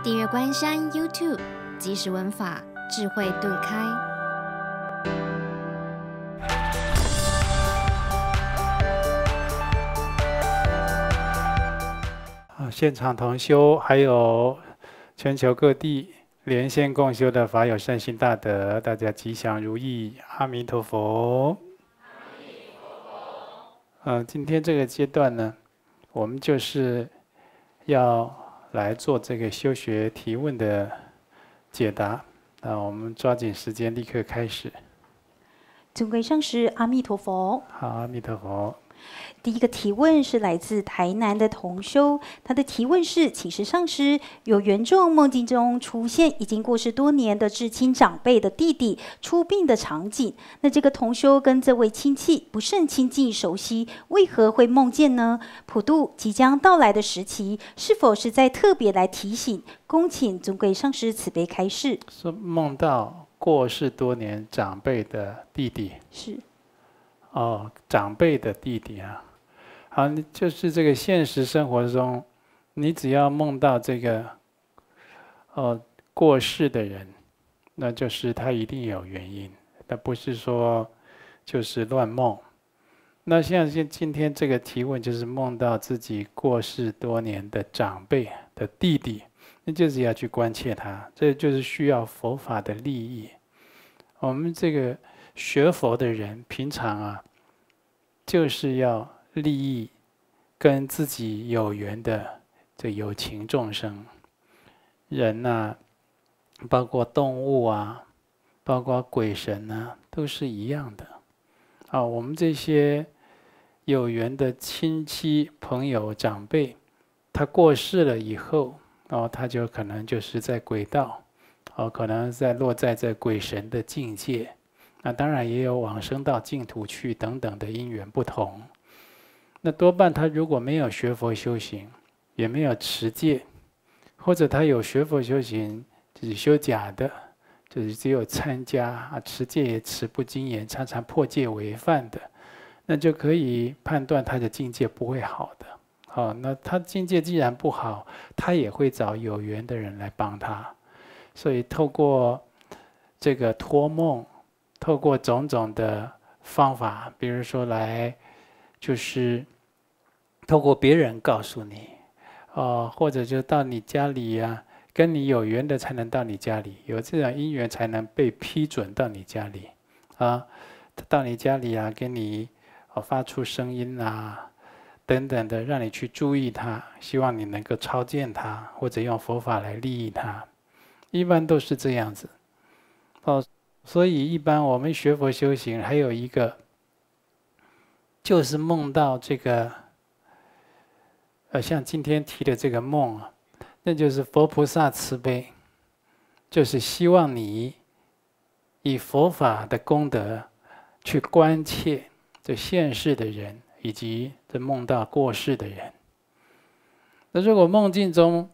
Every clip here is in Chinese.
订阅关山 YouTube，即时文法，智慧顿开。啊，现场同修还有全球各地连线共修的法友，善心大德，大家吉祥如意，阿陀佛。阿弥陀佛。嗯，今天这个阶段呢，我们就是要。来做这个修学提问的解答。那我们抓紧时间，立刻开始。尊贵上师阿弥陀佛。好，阿弥陀佛。第一个提问是来自台南的同修，他的提问是：请示上师，有原状梦境中出现已经过世多年的至亲长辈的弟弟出殡的场景。那这个同修跟这位亲戚不甚亲近熟悉，为何会梦见呢？普渡即将到来的时期，是否是在特别来提醒？恭请尊贵上师慈悲开示。说梦到过世多年长辈的弟弟是。哦，长辈的弟弟啊，好，就是这个现实生活中，你只要梦到这个，哦，过世的人，那就是他一定有原因，他不是说就是乱梦。那像今今天这个提问，就是梦到自己过世多年的长辈的弟弟，那就是要去关切他，这就是需要佛法的利益。我们这个。学佛的人平常啊，就是要利益跟自己有缘的这有情众生。人呐，包括动物啊，包括鬼神呐，都是一样的。啊，我们这些有缘的亲戚、朋友、长辈，他过世了以后哦，他就可能就是在鬼道，哦，可能在落在这鬼神的境界。那当然也有往生到净土去等等的因缘不同，那多半他如果没有学佛修行，也没有持戒，或者他有学佛修行就是修假的，就是只有参加啊持戒也持不精严，常常破戒违犯的，那就可以判断他的境界不会好的。好，那他境界既然不好，他也会找有缘的人来帮他，所以透过这个托梦。透过种种的方法，比如说来，就是透过别人告诉你，哦，或者就到你家里呀，跟你有缘的才能到你家里，有这种因缘才能被批准到你家里，啊，到你家里啊，给你发出声音啊，等等的，让你去注意它，希望你能够超见它，或者用佛法来利益它，一般都是这样子，哦。所以，一般我们学佛修行，还有一个就是梦到这个，呃，像今天提的这个梦啊，那就是佛菩萨慈悲，就是希望你以佛法的功德去关切这现世的人，以及这梦到过世的人。那如果梦境中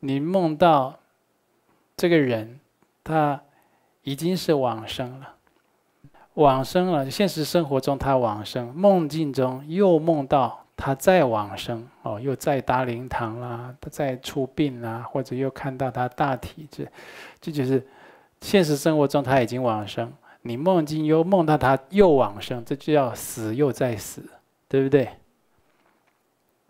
你梦到这个人，他已经是往生了，往生了。现实生活中他往生，梦境中又梦到他再往生哦，又再搭灵堂啦，再出殡啦，或者又看到他大体，这这就是现实生活中他已经往生，你梦境又梦到他又往生，这就要死又再死，对不对？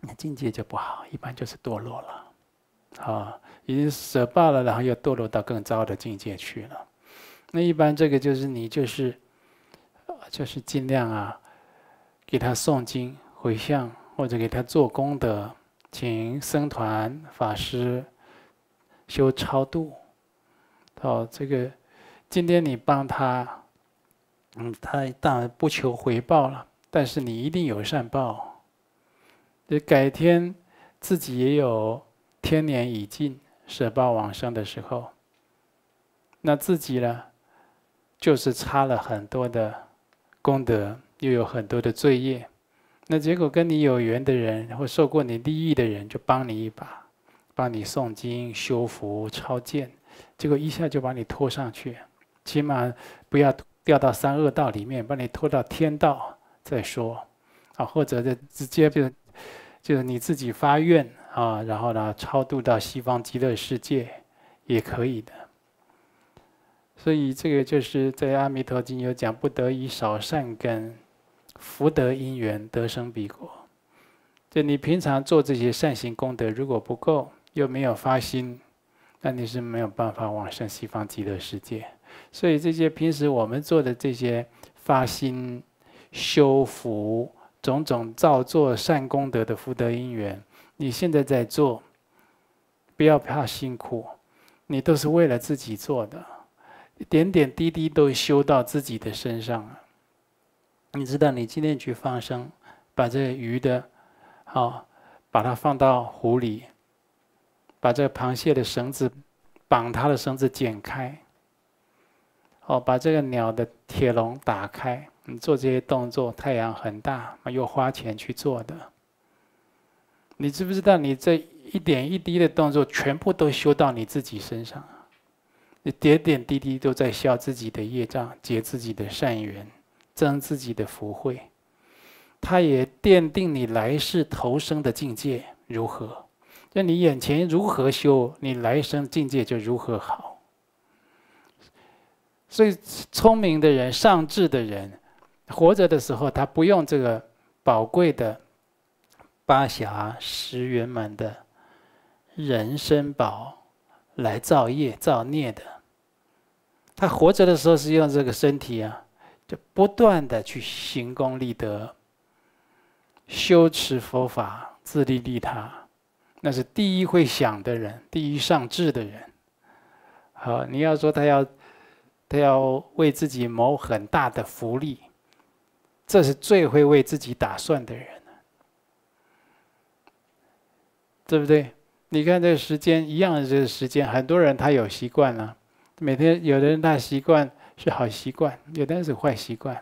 那境界就不好，一般就是堕落了啊，已经舍罢了，然后又堕落到更糟的境界去了。那一般这个就是你就是，就是尽量啊，给他诵经回向，或者给他做功德，请僧团法师修超度。哦，这个今天你帮他，嗯，他当然不求回报了，但是你一定有善报。就改天自己也有天年已尽，舍报往生的时候，那自己呢？就是差了很多的功德，又有很多的罪业，那结果跟你有缘的人，或受过你利益的人，就帮你一把，帮你诵经、修福、超荐，结果一下就把你拖上去，起码不要掉到三恶道里面，把你拖到天道再说，啊，或者就直接就就是你自己发愿啊，然后呢超度到西方极乐世界也可以的。所以，这个就是在《阿弥陀经》有讲，不得以少善根，福德因缘得生彼国。就你平常做这些善行功德，如果不够，又没有发心，那你是没有办法往生西方极乐世界。所以，这些平时我们做的这些发心、修福、种种造作善功德的福德因缘，你现在在做，不要怕辛苦，你都是为了自己做的。点点滴滴都修到自己的身上了。你知道，你今天去放生，把这个鱼的，好，把它放到湖里，把这个螃蟹的绳子，绑它的绳子剪开，哦，把这个鸟的铁笼打开。你做这些动作，太阳很大，又花钱去做的，你知不知道？你这一点一滴的动作，全部都修到你自己身上。你点点滴滴都在消自己的业障，结自己的善缘，增自己的福慧，他也奠定你来世投生的境界如何。那你眼前如何修，你来生境界就如何好。所以聪明的人、上智的人，活着的时候他不用这个宝贵的八暇十圆满的人生宝来造业、造孽的。他活着的时候是用这个身体啊，就不断的去行功立德、修持佛法、自利利他，那是第一会想的人，第一上智的人。好，你要说他要，他要为自己谋很大的福利，这是最会为自己打算的人，对不对？你看这个时间一样的这个时间，很多人他有习惯了。每天有的人他习惯是好习惯，有的人是坏习惯。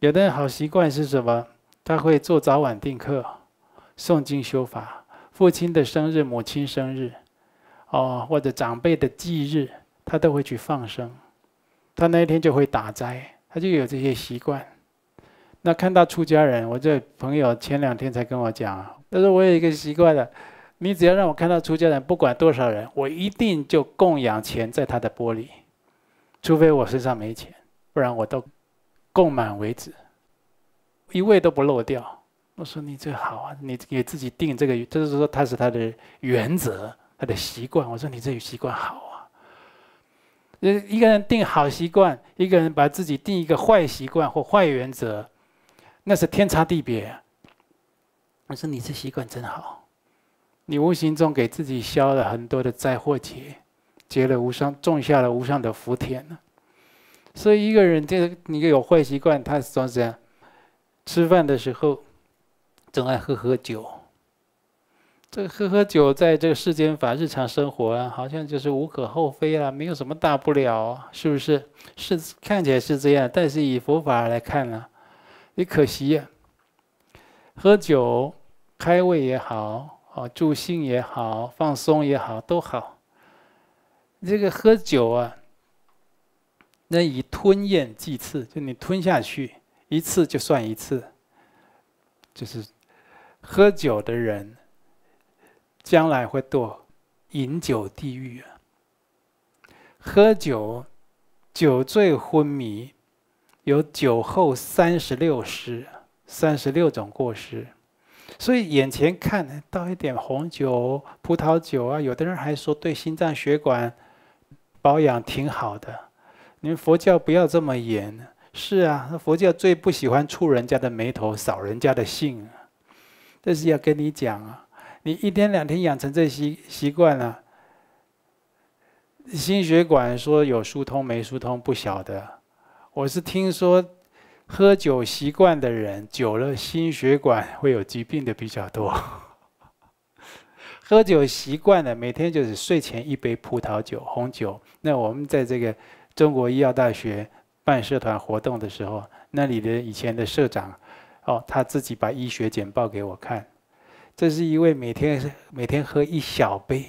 有的人好习惯是什么？他会做早晚定课、诵经修法。父亲的生日、母亲生日，哦，或者长辈的忌日，他都会去放生。他那一天就会打斋，他就有这些习惯。那看到出家人，我这朋友前两天才跟我讲啊，他说我有一个习惯了。你只要让我看到出家人，不管多少人，我一定就供养钱在他的钵里，除非我身上没钱，不然我都供满为止，一位都不漏掉。我说你这好啊，你给自己定这个，就是说他是他的原则，他的习惯。我说你这个习惯好啊，一一个人定好习惯，一个人把自己定一个坏习惯或坏原则，那是天差地别。我说你这习惯真好。你无形中给自己消了很多的灾祸劫，结了无上，种下了无上的福田了。所以一个人，这个你有坏习惯，他总是这样。吃饭的时候，总爱喝喝酒。这个喝喝酒，在这个世间法、日常生活啊，好像就是无可厚非啊，没有什么大不了，是不是？是看起来是这样，但是以佛法来看呢，你可惜呀。喝酒开胃也好。哦，助兴也好，放松也好，都好。这个喝酒啊，那以吞咽计次，就你吞下去一次就算一次。就是喝酒的人将来会堕饮酒地狱啊。喝酒、酒醉、昏迷，有酒后三十六失，三十六种过失。所以眼前看到一点红酒、葡萄酒啊，有的人还说对心脏血管保养挺好的。你们佛教不要这么严，是啊，佛教最不喜欢触人家的眉头，扫人家的兴。但是要跟你讲啊，你一天两天养成这习习惯了，心血管说有疏通没疏通不晓得。我是听说。喝酒习惯的人，久了心血管会有疾病的比较多。喝酒习惯的，每天就是睡前一杯葡萄酒、红酒。那我们在这个中国医药大学办社团活动的时候，那里的以前的社长，哦，他自己把医学简报给我看，这是一位每天每天喝一小杯，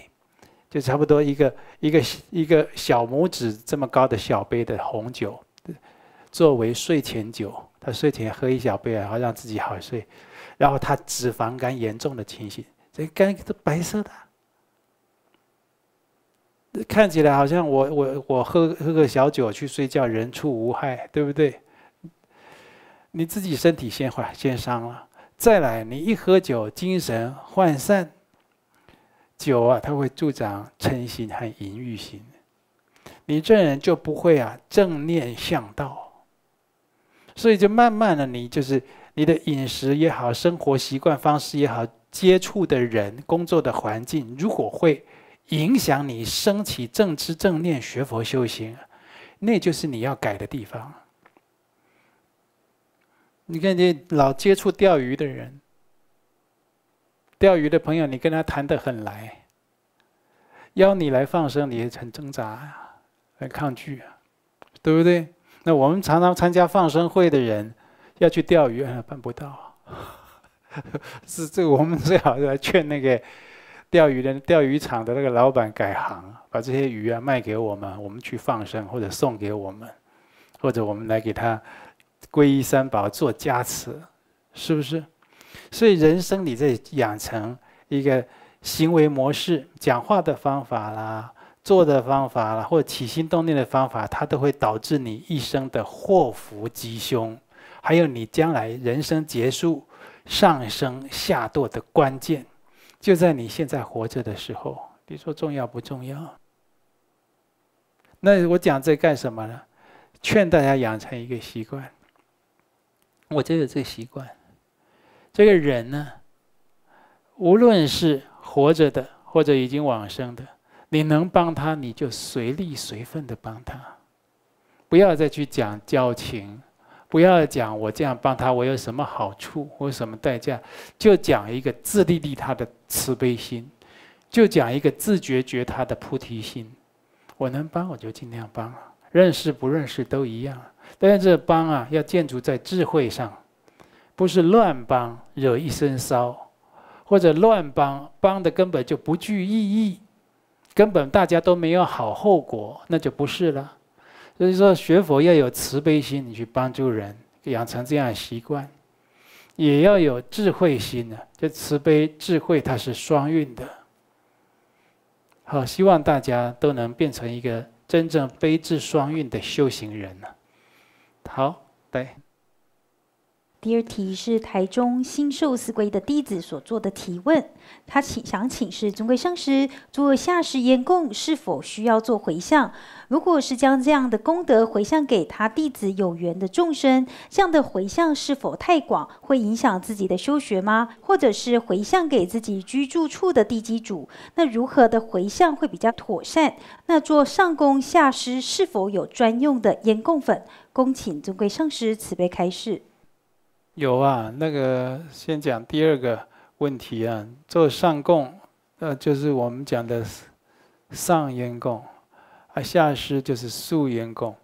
就差不多一个一个一个小拇指这么高的小杯的红酒。作为睡前酒，他睡前喝一小杯，然后让自己好睡。然后他脂肪肝严重的情形，这肝是白色的，看起来好像我我我喝喝个小酒去睡觉，人畜无害，对不对？你自己身体先坏先伤了。再来，你一喝酒，精神涣散，酒啊，它会助长嗔心和淫欲心，你这人就不会啊正念向道。所以，就慢慢的，你就是你的饮食也好，生活习惯方式也好，接触的人、工作的环境，如果会影响你升起正知正念学佛修行，那就是你要改的地方。你看，这老接触钓鱼的人，钓鱼的朋友，你跟他谈得很来，邀你来放生，你也很挣扎啊，很抗拒啊，对不对？那我们常常参加放生会的人要去钓鱼，办不到。是这，我们最好是劝那个钓鱼的、钓鱼场的那个老板改行，把这些鱼啊卖给我们，我们去放生，或者送给我们，或者我们来给他皈依三宝做加持，是不是？所以人生你在养成一个行为模式、讲话的方法啦。做的方法了，或起心动念的方法，它都会导致你一生的祸福吉凶，还有你将来人生结束、上升、下堕的关键，就在你现在活着的时候。你说重要不重要？那我讲这干什么呢？劝大家养成一个习惯。我就有这习惯。这个人呢，无论是活着的，或者已经往生的。你能帮他，你就随力随份的帮他，不要再去讲交情，不要讲我这样帮他我有什么好处我有什么代价，就讲一个自利利他的慈悲心，就讲一个自觉觉他的菩提心。我能帮我就尽量帮认识不认识都一样，但是这帮啊要建筑在智慧上，不是乱帮惹一身骚，或者乱帮帮的根本就不具意义。根本大家都没有好后果，那就不是了。所以说学佛要有慈悲心，你去帮助人，养成这样的习惯，也要有智慧心呢，就慈悲智慧它是双运的。好，希望大家都能变成一个真正悲智双运的修行人呢。好，对。第二题是台中新寿司规的弟子所做的提问，他请想请示尊贵上师做下师烟供是否需要做回向？如果是将这样的功德回向给他弟子有缘的众生，这样的回向是否太广，会影响自己的修学吗？或者是回向给自己居住处的地基主，那如何的回向会比较妥善？那做上供下师是否有专用的烟供粉？恭请尊贵上师慈悲开示。有啊，那个先讲第二个问题啊，做上供，呃，就是我们讲的上烟供，啊，下施就是素烟供，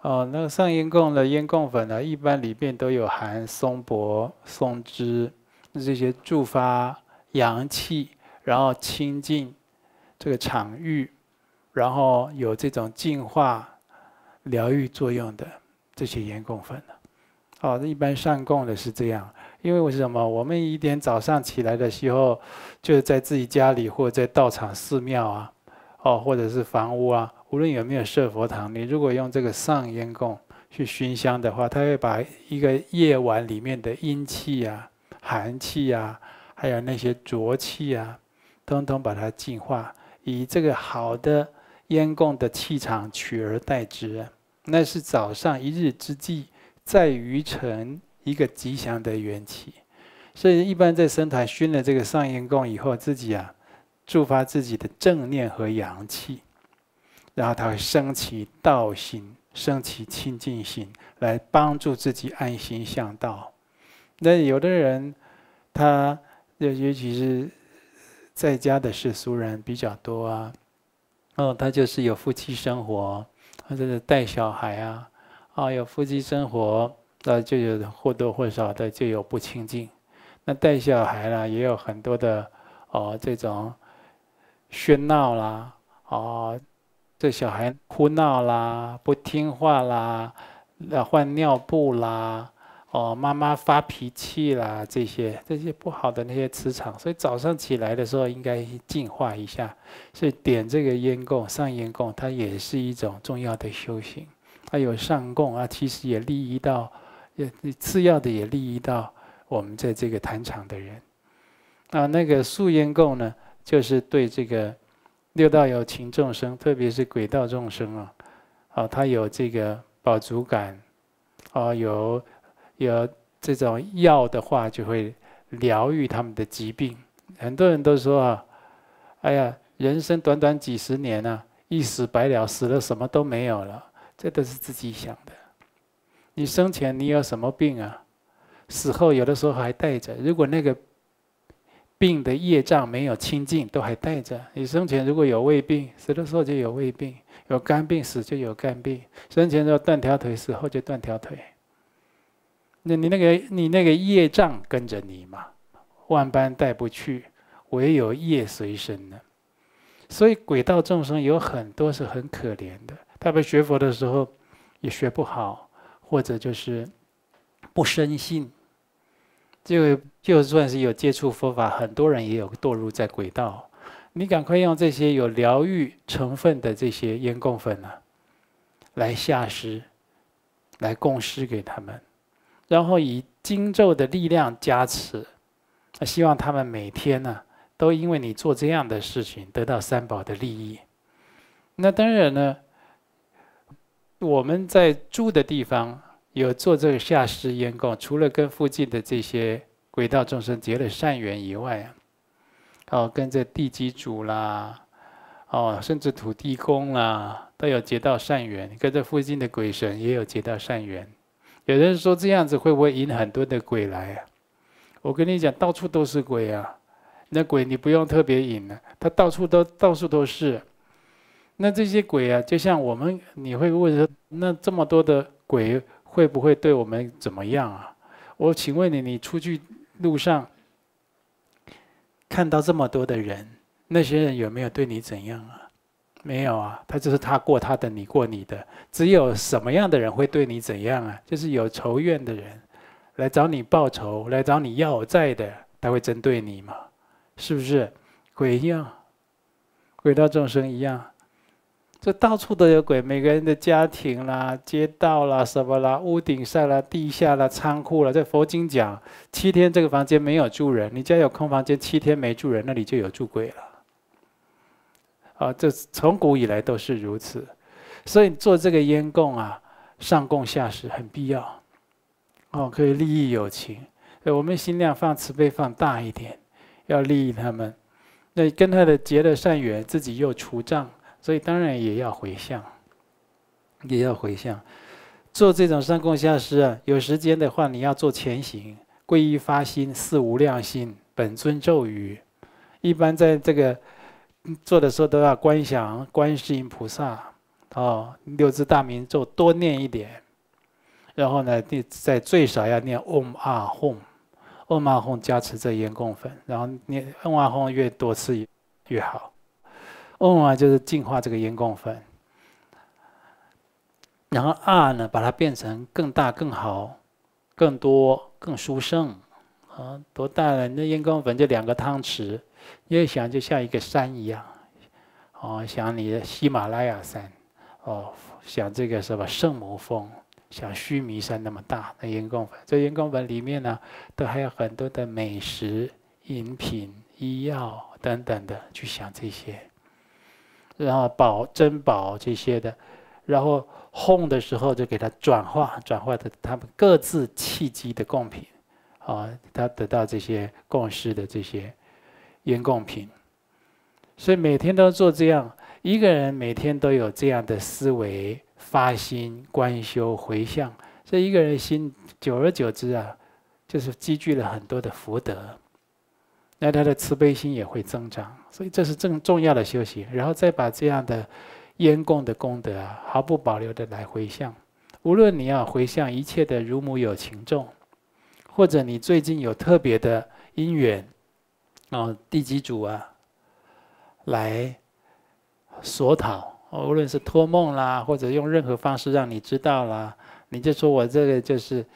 哦，那个上烟供的烟供粉呢，一般里面都有含松柏、松枝这些助发阳气，然后清净这个场域，然后有这种净化、疗愈作用的这些烟供粉呢。哦，一般上供的是这样，因为我是什么？我们一点早上起来的时候，就是在自己家里或者在道场、寺庙啊，哦，或者是房屋啊，无论有没有设佛堂，你如果用这个上烟供去熏香的话，它会把一个夜晚里面的阴气啊、寒气啊，还有那些浊气啊，通通把它净化，以这个好的烟供的气场取而代之，那是早上一日之际。在于成一个吉祥的缘起。所以一般在生台熏了这个上烟供以后，自己啊，触发自己的正念和阳气，然后他会升起道心，升起清净心，来帮助自己安心向道。那有的人，他尤尤其是在家的世俗人比较多啊，哦，他就是有夫妻生活，他就是带小孩啊。哦，有夫妻生活，那就有或多或少的就有不清净。那带小孩呢，也有很多的哦，这种喧闹啦，哦，这小孩哭闹啦，不听话啦，那换尿布啦，哦，妈妈发脾气啦，这些这些不好的那些磁场，所以早上起来的时候应该净化一下。所以点这个烟供，上烟供，它也是一种重要的修行。他有上供啊，其实也利益到，也次要的也利益到我们在这个坛场的人。啊，那个素烟供呢，就是对这个六道有情众生，特别是鬼道众生啊，啊，他有这个保足感，啊，有有这种药的话，就会疗愈他们的疾病。很多人都说啊，哎呀，人生短短几十年呐，一死百了，死了什么都没有了。这都是自己想的。你生前你有什么病啊？死后有的时候还带着。如果那个病的业障没有清净，都还带着。你生前如果有胃病，死的时候就有胃病；有肝病，死就有肝病。生前说断条腿，死后就断条腿。那你那个你那个业障跟着你嘛，万般带不去，唯有业随身呢。所以鬼道众生有很多是很可怜的。他们学佛的时候也学不好，或者就是不深信，就就算是有接触佛法，很多人也有堕入在轨道。你赶快用这些有疗愈成分的这些烟供粉呢，来下施，来供施给他们，然后以经咒的力量加持，希望他们每天呢都因为你做这样的事情得到三宝的利益。那当然呢。我们在住的地方有做这个下施烟供，除了跟附近的这些鬼道众生结了善缘以外啊，哦，跟着地基主啦，哦，甚至土地公啦，都有结到善缘，跟着附近的鬼神也有结到善缘。有人说这样子会不会引很多的鬼来啊？我跟你讲，到处都是鬼啊！那鬼你不用特别引了，他到处都到处都是。那这些鬼啊，就像我们，你会问说，那这么多的鬼会不会对我们怎么样啊？我请问你，你出去路上看到这么多的人，那些人有没有对你怎样啊？没有啊，他就是他过他的，你过你的。只有什么样的人会对你怎样啊？就是有仇怨的人来找你报仇，来找你要债的，他会针对你吗？是不是？鬼一样，鬼道众生一样。到处都有鬼，每个人的家庭啦、街道啦、什么啦、屋顶上啦、地下啦、仓库啦，在佛经讲，七天这个房间没有住人，你家有空房间，七天没住人，那里就有住鬼了。啊，这从古以来都是如此，所以做这个烟供啊，上供下施很必要，哦，可以利益友情。我们心量放慈悲放大一点，要利益他们，那跟他的结了善缘，自己又除障。所以当然也要回向，也要回向。做这种上供下施啊，有时间的话你要做前行、皈依发心、四无量心、本尊咒语。一般在这个做的时候都要观想观世音菩萨哦，六字大明咒多念一点。然后呢，第在最少要念嗡啊吽，嗡啊哄加持这盐供粉。然后念嗡啊哄越多次越好。嗡啊，就是净化这个烟供粉，然后二呢，把它变成更大、更好、更多、更殊胜，啊，多大了？那烟供粉就两个汤匙，越想就像一个山一样，哦，像你的喜马拉雅山，哦，像这个什么圣母峰，像须弥山那么大。那烟供粉，这烟供粉里面呢，都还有很多的美食、饮品、医药等等的，去想这些。然后宝珍宝这些的，然后哄的时候就给它转化，转化的他们各自契机的贡品，啊，他得到这些供施的这些烟贡品，所以每天都做这样，一个人每天都有这样的思维、发心、观修、回向，所以一个人心久而久之啊，就是积聚了很多的福德。那他的慈悲心也会增长，所以这是正重要的修行。然后再把这样的烟供的功德啊，毫不保留的来回向，无论你要回向一切的乳母有情众，或者你最近有特别的因缘，啊地基主啊，来索讨，无论是托梦啦，或者用任何方式让你知道啦，你就说我这个就是，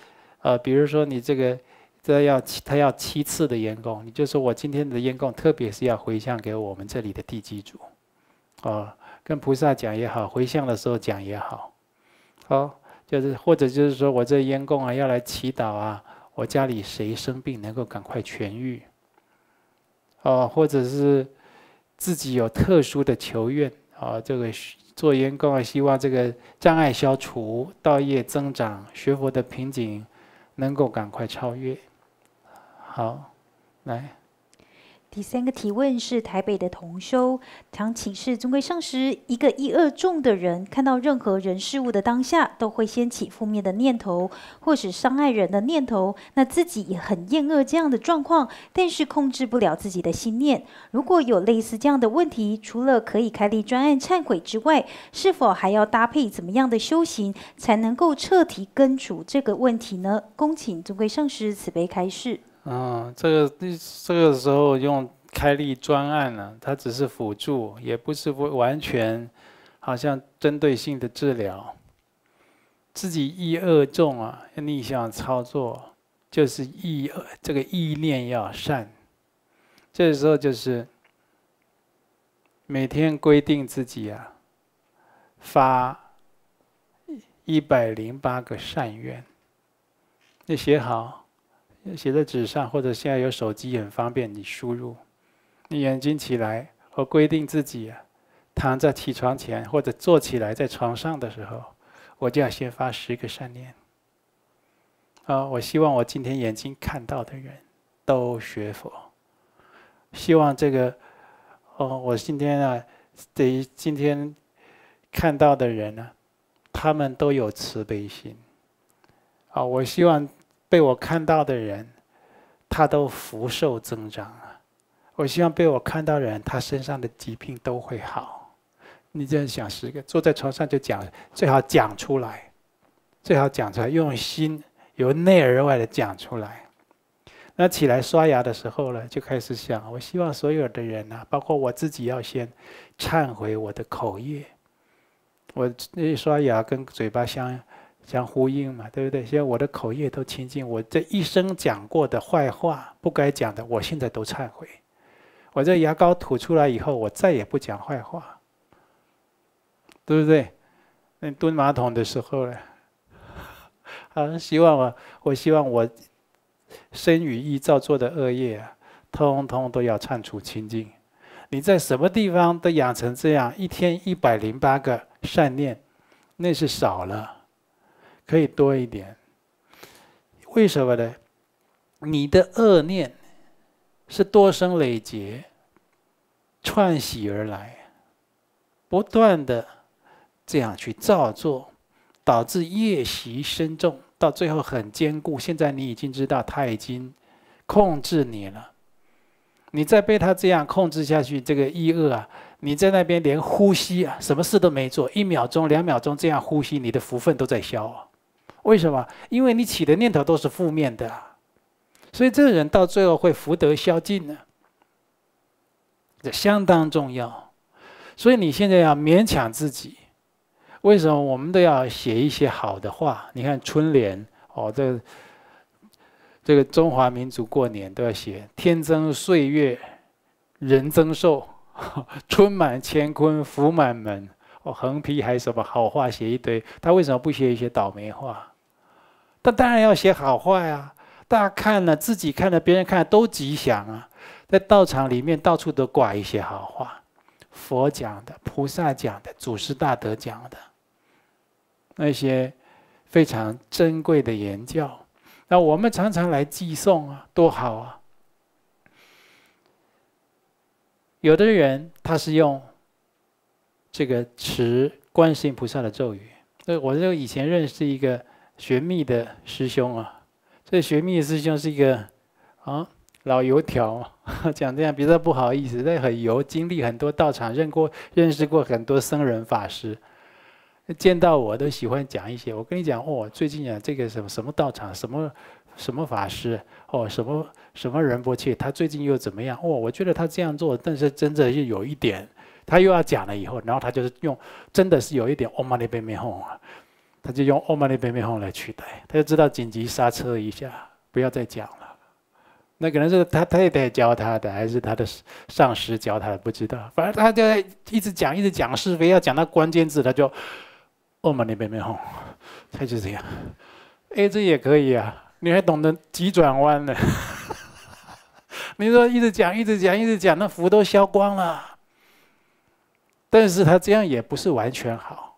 呃，比如说你这个。这要七，他要七次的烟供。你就说我今天的烟供，特别是要回向给我们这里的地基主，哦，跟菩萨讲也好，回向的时候讲也好，哦，就是或者就是说我这烟供啊，要来祈祷啊，我家里谁生病能够赶快痊愈，哦，或者是自己有特殊的求愿，哦，这个做烟供啊，希望这个障碍消除，道业增长，学佛的瓶颈能够赶快超越。好，来。第三个提问是台北的同修，想请示尊贵上师：一个一恶众的人，看到任何人事物的当下，都会掀起负面的念头，或是伤害人的念头。那自己也很厌恶这样的状况，但是控制不了自己的心念。如果有类似这样的问题，除了可以开立专案忏悔之外，是否还要搭配怎么样的修行，才能够彻底根除这个问题呢？恭请尊贵上师慈悲开示。嗯，这个这个时候用开立专案呢，它只是辅助，也不是完全，好像针对性的治疗。自己意恶重啊，逆向操作就是意这个意念要善，这时候就是每天规定自己啊发一百零八个善愿，你写好。写在纸上，或者现在有手机，很方便。你输入，你眼睛起来，和规定自己，躺在起床前，或者坐起来在床上的时候，我就要先发十个善念。啊，我希望我今天眼睛看到的人都学佛，希望这个，哦，我今天啊，对于今天看到的人呢，他们都有慈悲心。啊，我希望。被我看到的人，他都福寿增长啊！我希望被我看到的人，他身上的疾病都会好。你这样想十个，坐在床上就讲，最好讲出来，最好讲出来，用心由内而外的讲出来。那起来刷牙的时候呢，就开始想：我希望所有的人呢，包括我自己，要先忏悔我的口业。我一刷牙跟嘴巴相。相呼应嘛，对不对？现在我的口业都清净，我这一生讲过的坏话、不该讲的，我现在都忏悔。我这牙膏吐出来以后，我再也不讲坏话，对不对？那蹲马桶的时候呢？啊，希望我，我希望我身与意造作的恶业啊，通通都要忏除清净。你在什么地方都养成这样，一天一百零八个善念，那是少了。可以多一点。为什么呢？你的恶念是多生累劫串习而来，不断的这样去造作，导致业习深重，到最后很坚固。现在你已经知道他已经控制你了，你再被他这样控制下去，这个一恶啊，你在那边连呼吸啊，什么事都没做，一秒钟、两秒钟这样呼吸，你的福分都在消啊。为什么？因为你起的念头都是负面的，所以这个人到最后会福德消尽呢。这相当重要，所以你现在要勉强自己。为什么我们都要写一些好的话？你看春联哦，这这个中华民族过年都要写“天增岁月人增寿，春满乾坤福满门”。哦，横批还什么好话写一堆，他为什么不写一些倒霉话？那当然要写好坏啊！大家看了，自己看了，别人看都吉祥啊！在道场里面，到处都挂一些好话，佛讲的、菩萨讲的、祖师大德讲的那些非常珍贵的言教。那我们常常来寄送啊，多好啊！有的人他是用这个持观世音菩萨的咒语。对，我就以前认识一个。玄密的师兄啊，这玄密师兄是一个啊老油条 讲这样，别说不好意思，他很油，经历很多道场，认过认识过很多僧人法师，见到我都喜欢讲一些。我跟你讲哦，最近啊，这个什么什么道场，什么什么法师，哦，什么什么人不去，他最近又怎么样？哦，我觉得他这样做，但是真的又有一点，他又要讲了以后，然后他就是用真的是有一点，哦妈那边没吼。他就用欧曼 my 美红哄来取代，他就知道紧急刹车一下，不要再讲了。那可能是他太太教他的，还是他的上司教他的，不知道。反正他就在一直讲，一直讲是非，要讲到关键字，他就欧曼 my 美红，哄，他就这样。哎，这也可以啊，你还懂得急转弯呢。你说一直讲，一直讲，一直讲，那福都消光了。但是他这样也不是完全好。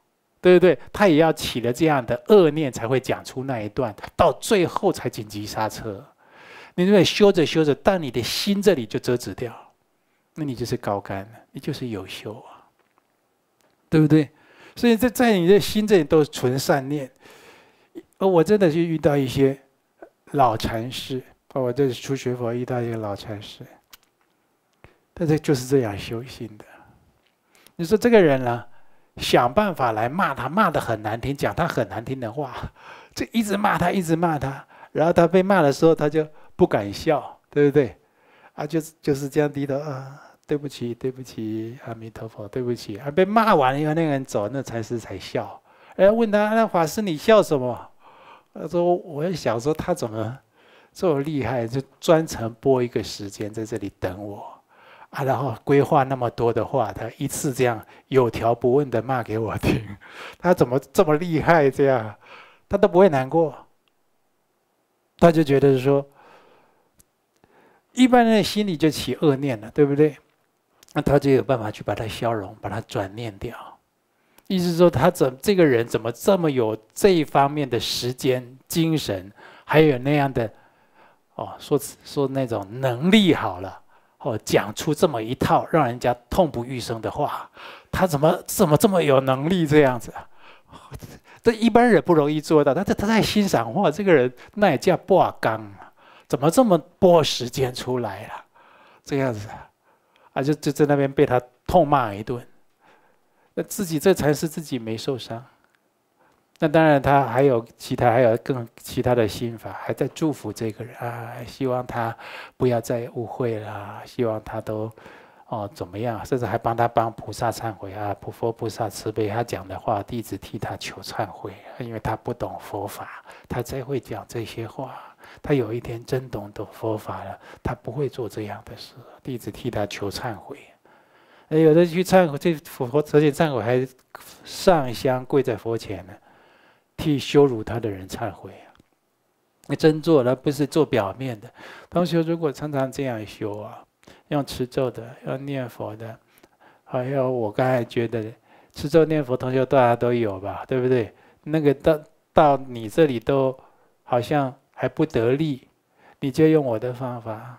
对对对，他也要起了这样的恶念，才会讲出那一段，到最后才紧急刹车。你因为修着修着，但你的心这里就折纸掉，那你就是高干了，你就是有修啊，对不对？所以，在在你的心这里都是存善念。而我真的就遇到一些老禅师，包括我这是出学佛遇到一个老禅师，他这就是这样修行的。你说这个人呢？想办法来骂他，骂的很难听，讲他很难听的话，就 一直骂他，一直骂他。然后他被骂的时候，他就不敢笑，对不对？啊，就是就是这样低头啊，对不起，对不起，阿弥陀佛，对不起。啊，被骂完了以后，那个人走，那禅师才笑。哎，问他，那法师，你笑什么？他说，我想说他怎么 这么厉害，就专程拨一个时间在这里等我。啊，然后规划那么多的话，他一次这样有条不紊的骂给我听，他怎么这么厉害？这样，他都不会难过。他就觉得说，一般人心里就起恶念了，对不对？那他就有办法去把它消融，把它转念掉。意思说，他怎这个人怎么这么有这一方面的时间、精神，还有那样的哦，说说那种能力好了。哦，讲出这么一套让人家痛不欲生的话，他怎么怎么这么有能力这样子？这一般人不容易做到。他他他在欣赏哇，这个人那也叫挂钢啊，怎么这么多时间出来了？这样子啊，啊就就在那边被他痛骂一顿，那自己这才是自己没受伤。那当然，他还有其他，还有更其他的心法，还在祝福这个人啊，希望他不要再误会了，希望他都哦怎么样，甚至还帮他帮菩萨忏悔啊，菩佛菩萨慈悲，他讲的话，弟子替他求忏悔，因为他不懂佛法，他才会讲这些话。他有一天真懂懂佛法了，他不会做这样的事。弟子替他求忏悔，有的去忏悔，这佛而且忏悔还上香跪在佛前呢。替羞辱他的人忏悔啊！你真做，那不是做表面的。同学，如果常常这样修啊，要持咒的，要念佛的，还有我刚才觉得持咒念佛，同学大家都有吧？对不对？那个到到你这里都好像还不得力，你就用我的方法，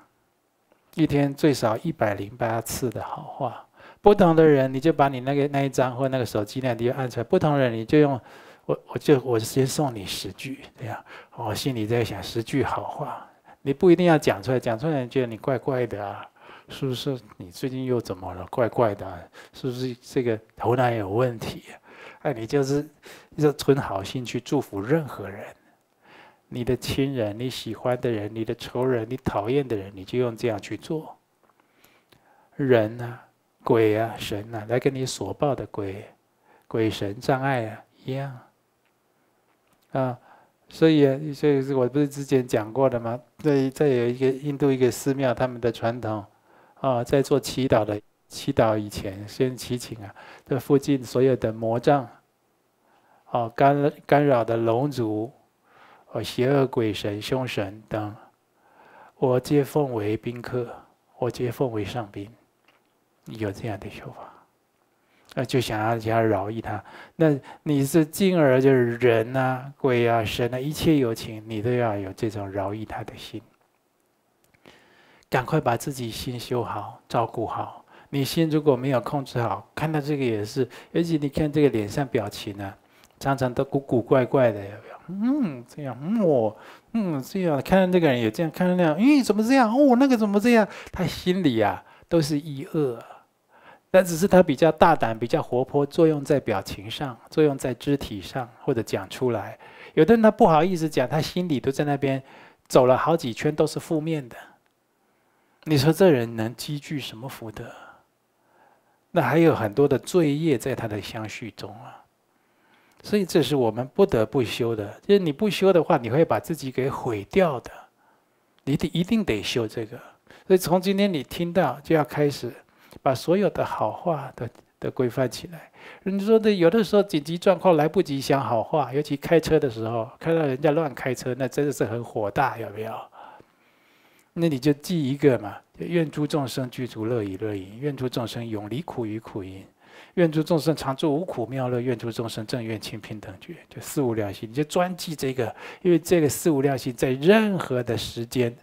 一天最少一百零八次的好话。不同的人，你就把你那个那一张或那个手机那地方按出来。不同人，你就用。我我就我先送你十句这样，我心里在想十句好话，你不一定要讲出来，讲出来觉得你怪怪的啊，是不是？你最近又怎么了？怪怪的，是不是？这个头脑有问题啊？哎，你就是，就存好心去祝福任何人，你的亲人、你喜欢的人、你的仇人、你讨厌的人，你就用这样去做。人啊，鬼啊，神啊，来跟你所报的鬼、鬼神障碍啊一样。啊，所以，所以是我不是之前讲过的吗？在在有一个印度一个寺庙，他们的传统，啊，在做祈祷的祈祷以前，先祈请啊，这附近所有的魔障，啊干干扰的龙族，哦，邪恶鬼神、凶神等，我皆奉为宾客，我皆奉为上宾，有这样的说法。呃，就想要去饶益他。那你是进而就是人啊、鬼啊、神啊，一切有情，你都要有这种饶益他的心。赶快把自己心修好，照顾好。你心如果没有控制好，看到这个也是，而且你看这个脸上表情呢，常常都古古怪怪的，要不要？嗯，这样，嗯，哦，嗯，这样，看到这个人也这样，看到那样，咦，怎么这样？哦，那个怎么这样？他心里啊，都是一恶。那只是他比较大胆、比较活泼，作用在表情上，作用在肢体上，或者讲出来。有的人他不好意思讲，他心里都在那边走了好几圈，都是负面的。你说这人能积聚什么福德？那还有很多的罪业在他的相续中啊。所以这是我们不得不修的，就是你不修的话，你会把自己给毁掉的。你得一定得修这个。所以从今天你听到就要开始。把所有的好话都都规范起来。你说的有的时候紧急状况来不及想好话，尤其开车的时候看到人家乱开车，那真的是很火大，有没有？那你就记一个嘛，愿诸众生具足乐以乐因，愿诸众生永离苦与苦因，愿诸众生常住无苦妙乐，愿诸众生正愿清平等觉，就四无量心，你就专记这个，因为这个四无量心在任何的时间、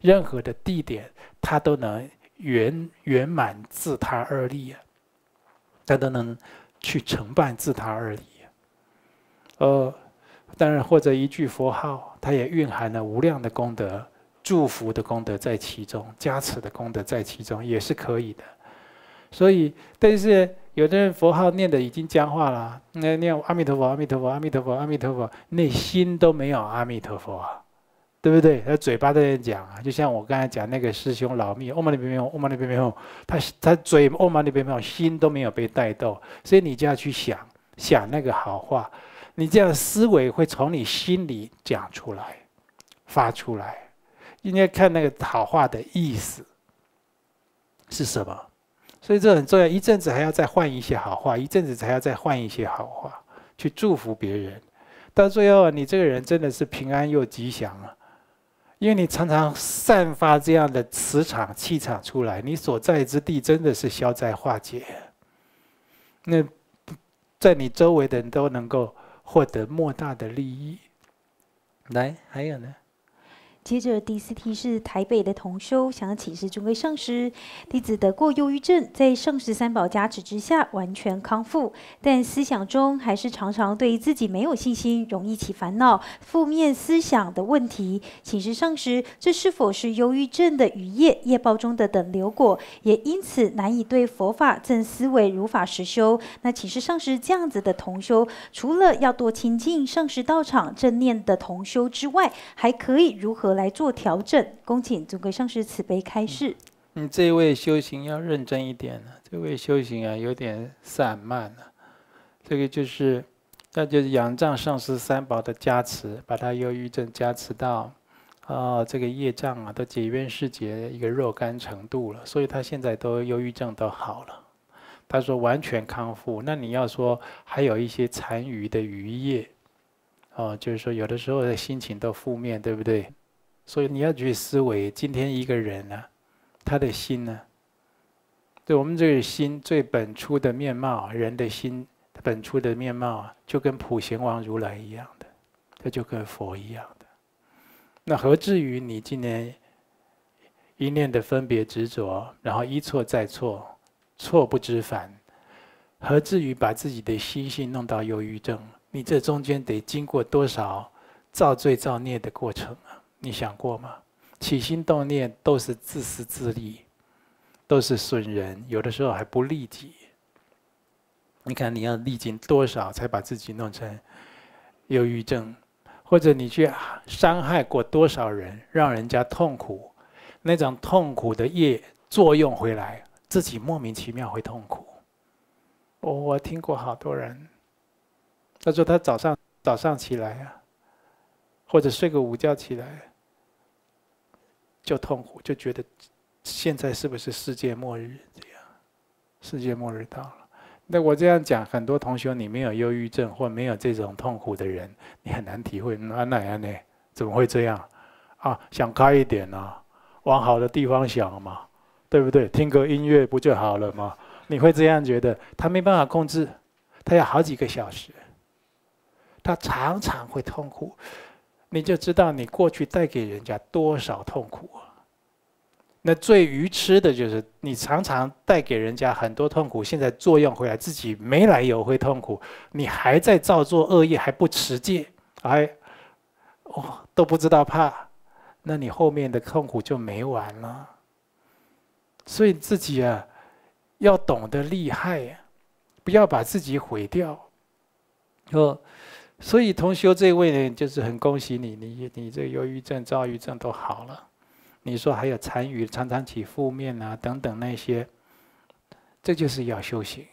任何的地点，它都能。圆圆满自他而立，他都能去承办自他而立。呃，当然或者一句佛号，它也蕴含了无量的功德、祝福的功德在其中、加持的功德在其中，也是可以的。所以，但是有的人佛号念的已经僵化了，那念阿弥陀佛、阿弥陀佛、阿弥陀佛、阿弥陀佛，内心都没有阿弥陀佛。对不对？他嘴巴在讲啊，就像我刚才讲那个师兄老密，欧门那边没有，欧门那边没有，他他嘴欧门那边没有，心都没有被带动，所以你就要去想想那个好话，你这样思维会从你心里讲出来，发出来，应该看那个好话的意思是什么，所以这很重要。一阵子还要再换一些好话，一阵子还要再换一些好话，去祝福别人，到最后你这个人真的是平安又吉祥啊！因为你常常散发这样的磁场气场出来，你所在之地真的是消灾化解，那在你周围的人都能够获得莫大的利益。来，还有呢。接着第四题是台北的同修想要请示尊贵上师，弟子得过忧郁症，在上师三宝加持之下完全康复，但思想中还是常常对自己没有信心，容易起烦恼、负面思想的问题。请示上师，这是否是忧郁症的余业、业报中的等流果？也因此难以对佛法正思维、如法实修。那请示上师这样子的同修，除了要多亲近上师道场、正念的同修之外，还可以如何？来做调整，恭请尊贵上师慈悲开示。嗯，这位修行要认真一点了。这位修行啊，有点散漫了。这个就是，那就是仰仗上师三宝的加持，把他忧郁症加持到，哦，这个业障啊，都解冤世结一个若干程度了，所以他现在都忧郁症都好了。他说完全康复，那你要说还有一些残余的余业，哦，就是说有的时候的心情都负面，对不对？所以你要去思维，今天一个人呢，他的心呢？对我们这个心最本初的面貌，人的心本初的面貌啊，就跟普贤王如来一样的，他就跟佛一样的。那何至于你今年一念的分别执着，然后一错再错，错不知返？何至于把自己的心性弄到忧郁症？你这中间得经过多少造罪造孽的过程？你想过吗？起心动念都是自私自利，都是损人，有的时候还不利己。你看你要历经多少，才把自己弄成忧郁症？或者你去伤害过多少人，让人家痛苦，那种痛苦的业作用回来，自己莫名其妙会痛苦。我我听过好多人，他说他早上早上起来啊，或者睡个午觉起来。就痛苦，就觉得现在是不是世界末日这样？世界末日到了。那我这样讲，很多同学你没有忧郁症或没有这种痛苦的人，你很难体会。嗯，那样呢？怎么会这样？啊，想开一点呢，往好的地方想嘛，对不对？听个音乐不就好了吗？你会这样觉得？他没办法控制，他要好几个小时，他常常会痛苦。你就知道你过去带给人家多少痛苦啊！那最愚痴的就是你常常带给人家很多痛苦，现在作用回来自己没来由会痛苦，你还在造作恶业，还不持戒，哎，哦都不知道怕，那你后面的痛苦就没完了。所以自己啊，要懂得厉害不要把自己毁掉，呃。所以，同修这位呢，就是很恭喜你，你你这忧郁症、躁郁症都好了。你说还有残余，常常起负面啊等等那些，这就是要修行。